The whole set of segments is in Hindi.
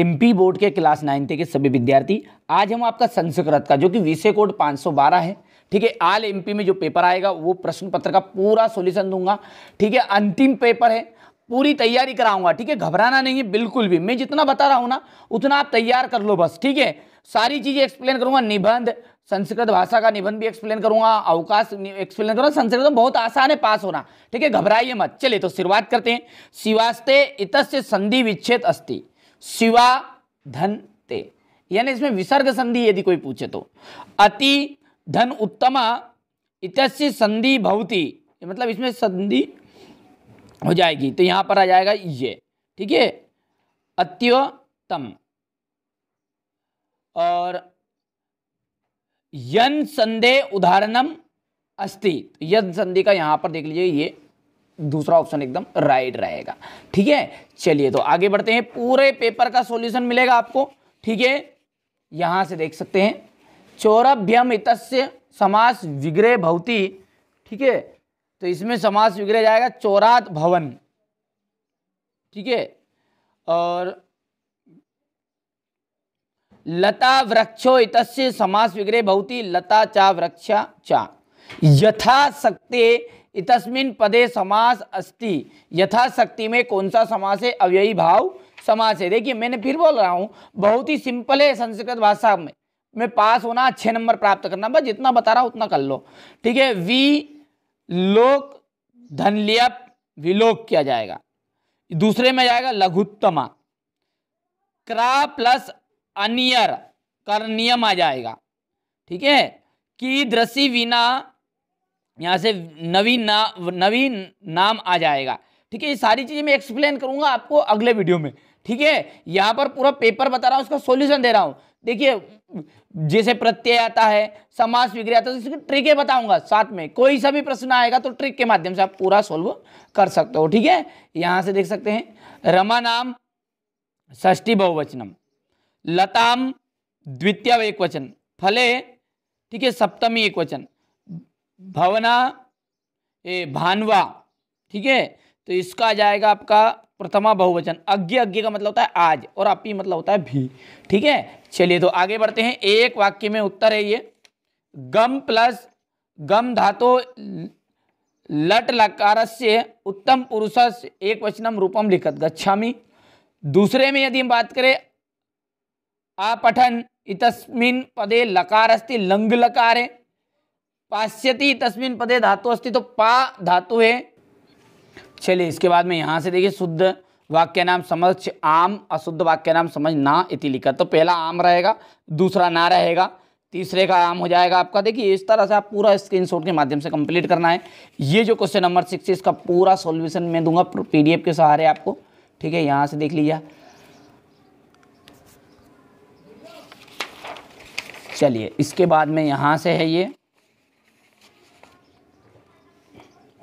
एमपी बोर्ड के क्लास नाइन्थ के सभी विद्यार्थी आज हम आपका संस्कृत का जो कि विषय कोड 512 है ठीक है आल एमपी में जो पेपर आएगा वो प्रश्न पत्र का पूरा सोल्यूशन दूंगा ठीक है अंतिम पेपर है पूरी तैयारी कराऊंगा ठीक है घबराना नहीं है बिल्कुल भी मैं जितना बता रहा हूँ ना उतना आप तैयार कर लो बस ठीक है सारी चीज़ें एक्सप्लेन करूंगा निबंध संस्कृत भाषा का निबंध भी एक्सप्लेन करूंगा अवकाश एक्सप्लेन करूंगा संस्कृत में बहुत आसान है पास होना ठीक है घबराइए मत चलिए तो शुरुआत करते हैं शिवास्ते इत संधि विच्छेद अस्ति शिवा धन ते यानी इसमें विसर्ग संधि यदि कोई पूछे तो अति धन उत्तम इत संधि भवती मतलब इसमें संधि हो जाएगी तो यहां पर आ जाएगा ये ठीक है अत्योत्तम और यन संदेह उदाहरणम अस्ति तो यन संधि का यहां पर देख लीजिए ये दूसरा ऑप्शन एकदम राइट रहेगा ठीक है चलिए तो आगे बढ़ते हैं पूरे पेपर का सॉल्यूशन मिलेगा आपको ठीक है यहां से देख सकते हैं चौरभ्यम इतस्य समास विग्रह भवती ठीक है तो इसमें समास विग्रह जाएगा चौरात भवन ठीक है और लता वृक्षो इतस्य समास विग्रह भवती लता चा वृक्षा चा यथा सकते इतस्मिन पदे समास अस्ति यथाशक्ति में कौन सा समास है अव्ययी भाव समास है देखिए मैंने फिर बोल रहा हूँ बहुत ही सिंपल है संस्कृत भाषा में मैं पास होना अच्छे नंबर प्राप्त करना बस जितना बता रहा उतना कर लो ठीक है वी लोक धनलियप विलोक किया जाएगा दूसरे में जाएगा लघुत्तमा क्रा प्लस अनियर कर नियम आ जाएगा ठीक है कि दृषि विना यहाँ से नवीन ना नवीन नाम आ जाएगा ठीक है ये सारी चीज़ें मैं एक्सप्लेन करूँगा आपको अगले वीडियो में ठीक है यहाँ पर पूरा पेपर बता रहा हूँ उसका सोल्यूशन दे रहा हूँ देखिए जैसे प्रत्यय आता है समास विग्रह आता है तो ट्रिकें बताऊंगा साथ में कोई सा भी प्रश्न आएगा तो ट्रिक के माध्यम से आप पूरा सोल्व कर सकते हो ठीक है यहाँ से देख सकते हैं रमा नाम षष्ठी बहुवचनम लताम द्वितीय एक वचन फले ठीक है सप्तमी एक वचन भवना ए भानवा ठीक है तो इसका आ जाएगा आपका प्रथमा बहुवचन अज्ञ अज्ञ का मतलब होता है आज और अपी मतलब होता है भी ठीक है चलिए तो आगे बढ़ते हैं एक वाक्य में उत्तर है ये गम प्लस गम धातो लट लकार से उत्तम पुरुष एक वचनम रूपम लिखत गच्छामी दूसरे में यदि हम बात करें आपठन इतस्मिन पदे लकार अस्ति लंग लकार है पाश्यति तस्मिन पदे धातु अस्ति तो पा धातु है चलिए इसके बाद में यहाँ से देखिए शुद्ध वाक्य नाम समझ आम अशुद्ध वाक्य नाम समझ ना इति लिखा तो पहला आम रहेगा दूसरा ना रहेगा तीसरे का आम हो जाएगा आपका देखिए इस तरह से आप पूरा शॉट के माध्यम से कंप्लीट करना है ये जो क्वेश्चन नंबर सिक्स है इसका पूरा सॉल्यूशन मैं दूंगा पीडीएफ के सहारे आपको ठीक है यहाँ से देख लीजिए चलिए इसके बाद में यहाँ से है ये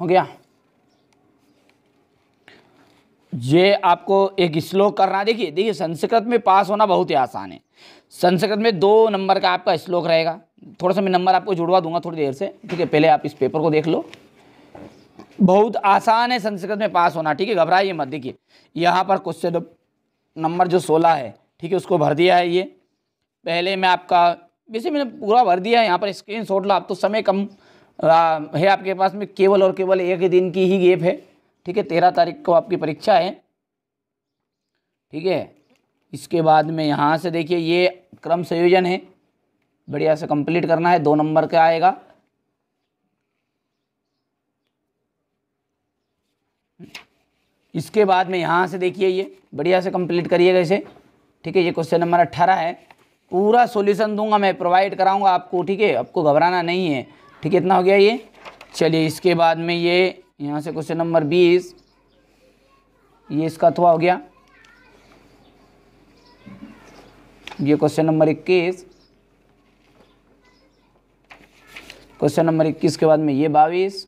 हो गया ये आपको एक श्लोक करना देखिए देखिए संस्कृत में पास होना बहुत ही आसान है संस्कृत में दो नंबर का आपका श्लोक रहेगा थोड़ा सा मैं नंबर आपको जुड़वा दूंगा थोड़ी देर से ठीक है पहले आप इस पेपर को देख लो बहुत आसान है संस्कृत में पास होना ठीक है घबराइए मत देखिए यहाँ पर क्वेश्चन नंबर जो सोलह है ठीक है उसको भर दिया है ये पहले मैं आपका वैसे मैंने पूरा भर दिया है यहाँ पर स्क्रीन शॉट लो आप तो समय कम आ, है आपके पास में केवल और केवल एक दिन की ही गेप है ठीक है तेरह तारीख को आपकी परीक्षा है ठीक है इसके बाद में यहाँ से देखिए ये क्रम संयोजन है बढ़िया से कंप्लीट करना है दो नंबर का आएगा इसके बाद में यहाँ से देखिए ये बढ़िया से कंप्लीट करिएगा इसे ठीक है ये क्वेश्चन नंबर अट्ठारह है पूरा सॉल्यूशन दूंगा मैं प्रोवाइड कराऊंगा आपको ठीक है आपको घबराना नहीं है ठीक है इतना हो गया ये चलिए इसके बाद में ये यहाँ से क्वेश्चन नंबर बीस ये इसका थोड़ा हो गया ये क्वेश्चन नंबर इक्कीस क्वेश्चन नंबर इक्कीस के बाद में ये बाईस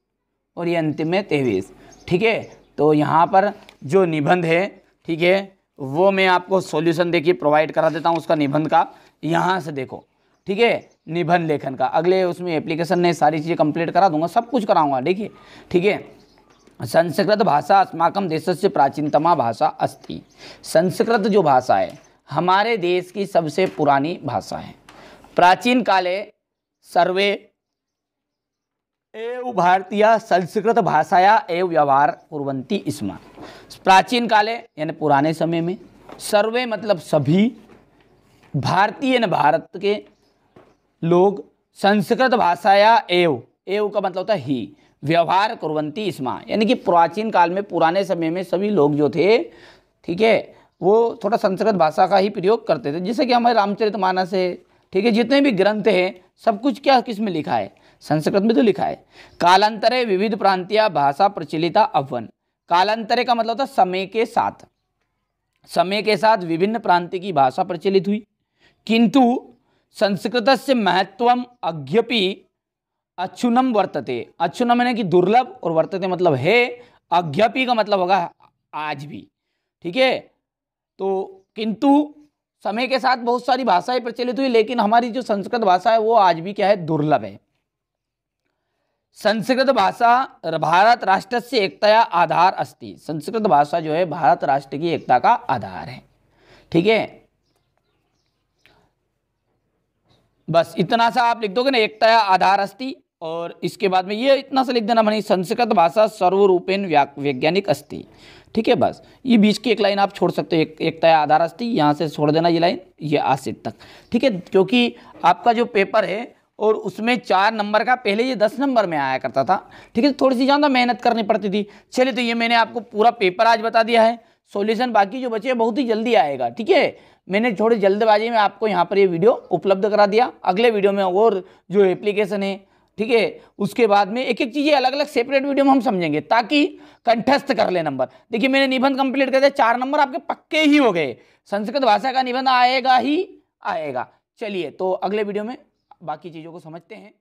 और ये अंतिम में तेईस ठीक है तो यहाँ पर जो निबंध है ठीक है वो मैं आपको सॉल्यूशन देखिए प्रोवाइड करा देता हूँ उसका निबंध का यहाँ से देखो ठीक है निबंध लेखन का अगले उसमें एप्लीकेशन ने सारी चीज़ें कंप्लीट करा दूंगा सब कुछ कराऊंगा देखिए ठीक है संस्कृत भाषा अस्माकम देश से प्राचीनतमा भाषा अस्थि संस्कृत जो भाषा है हमारे देश की सबसे पुरानी भाषा है प्राचीन काले सर्वे एव भारतीय संस्कृत भाषाया एव व्यवहार कुरंती स्म प्राचीन काले यानी पुराने समय में सर्वे मतलब सभी भारतीय न भारत के लोग संस्कृत भाषाया एव एव का मतलब होता है ही व्यवहार कुरवंती इसमा यानी कि प्राचीन काल में पुराने समय में सभी लोग जो थे ठीक है वो थोड़ा संस्कृत भाषा का ही प्रयोग करते थे जैसे कि हमारे रामचरित मानस है ठीक है जितने भी ग्रंथ हैं सब कुछ क्या किस में लिखा है संस्कृत में तो लिखा है कालांतरे विविध प्रांतिया भाषा प्रचलिता अवन कालांतरे का मतलब था समय के साथ समय के साथ विभिन्न प्रांति की भाषा प्रचलित हुई किंतु संस्कृत से महत्वम अज्ञपि अछुनम वर्तते अछुनम यानी कि दुर्लभ और वर्तते मतलब है अज्ञपि का मतलब होगा आज भी ठीक है तो किंतु समय के साथ बहुत सारी भाषाएं प्रचलित हुई लेकिन हमारी जो संस्कृत भाषा है वो आज भी क्या है दुर्लभ है संस्कृत भाषा भारत राष्ट्र से एकता आधार अस्ति संस्कृत भाषा जो है भारत राष्ट्र की एकता का आधार है ठीक है बस इतना सा आप लिख दोगे ना एकता आधार अस्थि और इसके बाद में ये इतना सा लिख देना मनी संस्कृत भाषा सर्वरूपेण वैज्ञानिक अस्थि ठीक है बस ये बीच की एक लाइन आप छोड़ सकते हो एक एकता आधार अस्थि यहाँ से छोड़ देना ये लाइन ये आसित तक ठीक है क्योंकि आपका जो पेपर है और उसमें चार नंबर का पहले ये दस नंबर में आया करता था ठीक है तो थोड़ी सी ज़्यादा मेहनत करनी पड़ती थी चलिए तो ये मैंने आपको पूरा पेपर आज बता दिया है सॉल्यूशन बाकी जो बचे हैं बहुत ही जल्दी आएगा ठीक है मैंने थोड़ी जल्दबाजी में आपको यहाँ पर ये वीडियो उपलब्ध करा दिया अगले वीडियो में और जो एप्लीकेशन है ठीक है उसके बाद में एक एक चीज़ें अलग अलग सेपरेट वीडियो में हम समझेंगे ताकि कंठस्थ कर ले नंबर देखिए मैंने निबंध कंप्लीट कर दिया चार नंबर आपके पक्के ही हो गए संस्कृत भाषा का निबंध आएगा ही आएगा चलिए तो अगले वीडियो में बाकी चीज़ों को समझते हैं